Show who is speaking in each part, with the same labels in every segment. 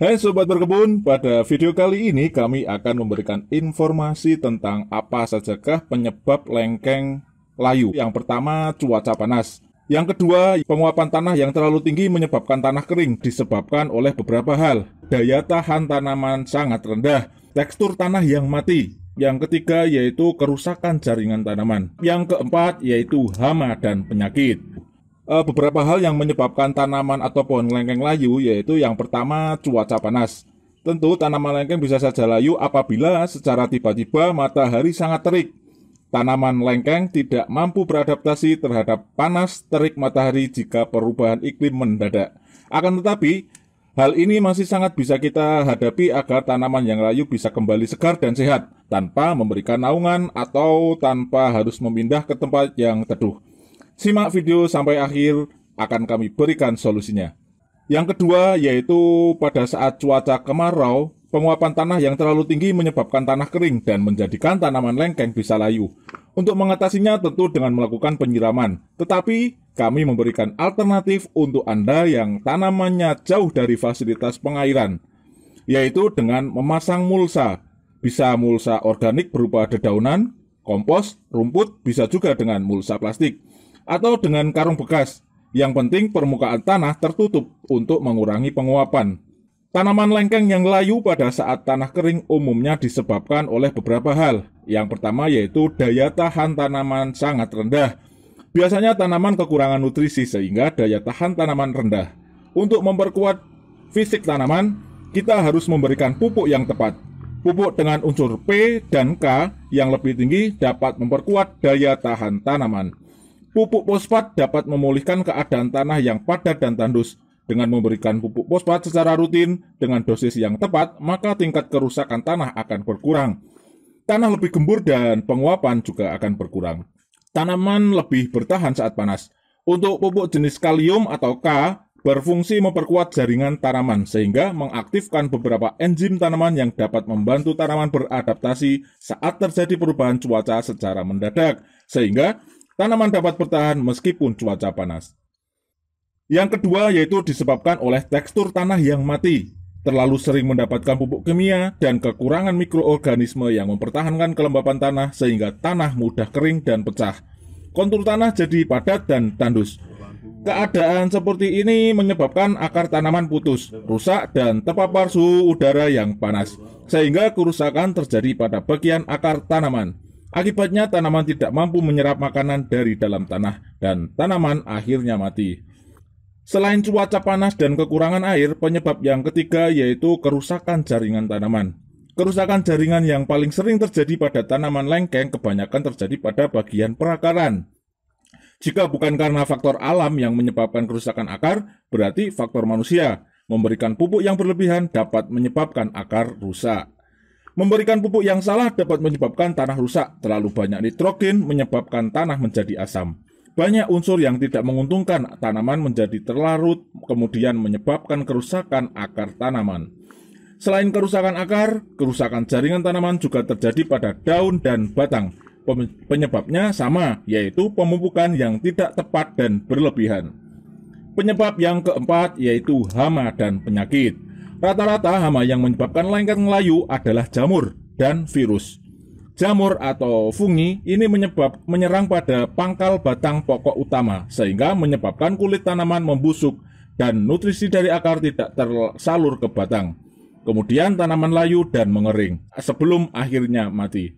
Speaker 1: Hai Sobat Berkebun, pada video kali ini kami akan memberikan informasi tentang apa sajakah penyebab lengkeng layu. Yang pertama, cuaca panas. Yang kedua, penguapan tanah yang terlalu tinggi menyebabkan tanah kering disebabkan oleh beberapa hal. Daya tahan tanaman sangat rendah, tekstur tanah yang mati. Yang ketiga yaitu kerusakan jaringan tanaman. Yang keempat yaitu hama dan penyakit. Eh, beberapa hal yang menyebabkan tanaman atau pohon lengkeng layu yaitu yang pertama cuaca panas. Tentu tanaman lengkeng bisa saja layu apabila secara tiba-tiba matahari sangat terik. Tanaman lengkeng tidak mampu beradaptasi terhadap panas terik matahari jika perubahan iklim mendadak. Akan tetapi, hal ini masih sangat bisa kita hadapi agar tanaman yang layu bisa kembali segar dan sehat tanpa memberikan naungan atau tanpa harus memindah ke tempat yang teduh. Simak video sampai akhir, akan kami berikan solusinya. Yang kedua yaitu pada saat cuaca kemarau, penguapan tanah yang terlalu tinggi menyebabkan tanah kering dan menjadikan tanaman lengkeng bisa layu. Untuk mengatasinya tentu dengan melakukan penyiraman, tetapi kami memberikan alternatif untuk Anda yang tanamannya jauh dari fasilitas pengairan, yaitu dengan memasang mulsa. Bisa mulsa organik berupa dedaunan, kompos, rumput, bisa juga dengan mulsa plastik atau dengan karung bekas. Yang penting permukaan tanah tertutup untuk mengurangi penguapan. Tanaman lengkeng yang layu pada saat tanah kering umumnya disebabkan oleh beberapa hal. Yang pertama yaitu daya tahan tanaman sangat rendah. Biasanya tanaman kekurangan nutrisi sehingga daya tahan tanaman rendah. Untuk memperkuat fisik tanaman, kita harus memberikan pupuk yang tepat. Pupuk dengan unsur P dan K yang lebih tinggi dapat memperkuat daya tahan tanaman. Pupuk fosfat dapat memulihkan keadaan tanah yang padat dan tandus. Dengan memberikan pupuk fosfat secara rutin dengan dosis yang tepat, maka tingkat kerusakan tanah akan berkurang. Tanah lebih gembur dan penguapan juga akan berkurang. Tanaman lebih bertahan saat panas. Untuk pupuk jenis kalium atau K, berfungsi memperkuat jaringan tanaman sehingga mengaktifkan beberapa enzim tanaman yang dapat membantu tanaman beradaptasi saat terjadi perubahan cuaca secara mendadak sehingga Tanaman dapat bertahan meskipun cuaca panas. Yang kedua yaitu disebabkan oleh tekstur tanah yang mati, terlalu sering mendapatkan pupuk kimia, dan kekurangan mikroorganisme yang mempertahankan kelembapan tanah sehingga tanah mudah kering dan pecah. Kontur tanah jadi padat dan tandus. Keadaan seperti ini menyebabkan akar tanaman putus, rusak, dan terpapar suhu udara yang panas, sehingga kerusakan terjadi pada bagian akar tanaman. Akibatnya tanaman tidak mampu menyerap makanan dari dalam tanah dan tanaman akhirnya mati. Selain cuaca panas dan kekurangan air, penyebab yang ketiga yaitu kerusakan jaringan tanaman. Kerusakan jaringan yang paling sering terjadi pada tanaman lengkeng kebanyakan terjadi pada bagian perakaran. Jika bukan karena faktor alam yang menyebabkan kerusakan akar, berarti faktor manusia memberikan pupuk yang berlebihan dapat menyebabkan akar rusak. Memberikan pupuk yang salah dapat menyebabkan tanah rusak, terlalu banyak nitrogen menyebabkan tanah menjadi asam. Banyak unsur yang tidak menguntungkan tanaman menjadi terlarut, kemudian menyebabkan kerusakan akar tanaman. Selain kerusakan akar, kerusakan jaringan tanaman juga terjadi pada daun dan batang. Penyebabnya sama, yaitu pemupukan yang tidak tepat dan berlebihan. Penyebab yang keempat yaitu hama dan penyakit. Rata-rata hama yang menyebabkan lengket Melayu adalah jamur dan virus. Jamur atau fungi ini menyebab menyerang pada pangkal batang pokok utama sehingga menyebabkan kulit tanaman membusuk dan nutrisi dari akar tidak tersalur ke batang. Kemudian tanaman layu dan mengering sebelum akhirnya mati.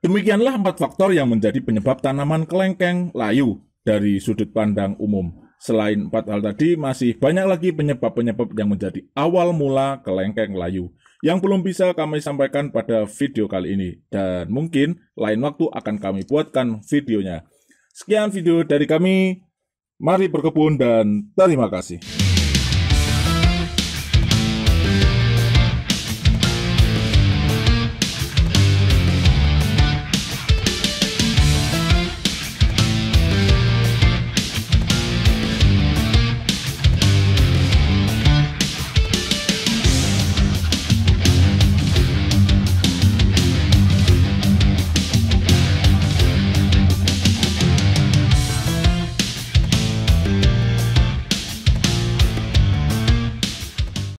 Speaker 1: Demikianlah empat faktor yang menjadi penyebab tanaman kelengkeng layu dari sudut pandang umum. Selain empat hal tadi, masih banyak lagi penyebab-penyebab yang menjadi awal mula kelengkeng layu yang belum bisa kami sampaikan pada video kali ini. Dan mungkin lain waktu akan kami buatkan videonya. Sekian video dari kami, mari berkebun dan terima kasih.